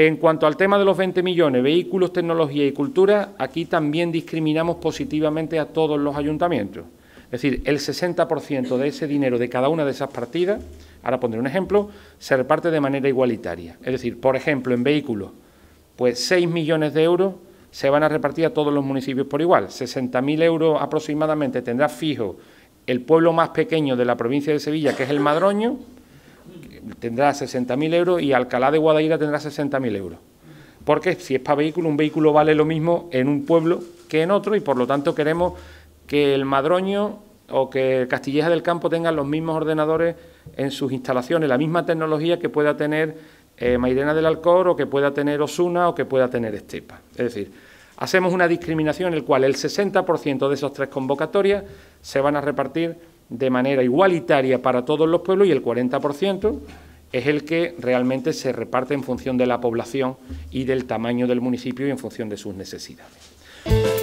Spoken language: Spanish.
En cuanto al tema de los 20 millones, vehículos, tecnología y cultura, aquí también discriminamos positivamente a todos los ayuntamientos. Es decir, el 60% de ese dinero de cada una de esas partidas, ahora pondré un ejemplo, se reparte de manera igualitaria. Es decir, por ejemplo, en vehículos, pues 6 millones de euros se van a repartir a todos los municipios por igual. 60.000 euros aproximadamente tendrá fijo el pueblo más pequeño de la provincia de Sevilla, que es el Madroño, tendrá 60.000 euros y Alcalá de Guadaira tendrá 60.000 euros. Porque si es para vehículo, un vehículo vale lo mismo en un pueblo que en otro y por lo tanto queremos que el Madroño o que Castilleja del Campo tengan los mismos ordenadores en sus instalaciones, la misma tecnología que pueda tener eh, Mairena del Alcor o que pueda tener Osuna o que pueda tener Estepa. Es decir, hacemos una discriminación en la cual el 60% de esas tres convocatorias se van a repartir de manera igualitaria para todos los pueblos y el 40% es el que realmente se reparte en función de la población y del tamaño del municipio y en función de sus necesidades.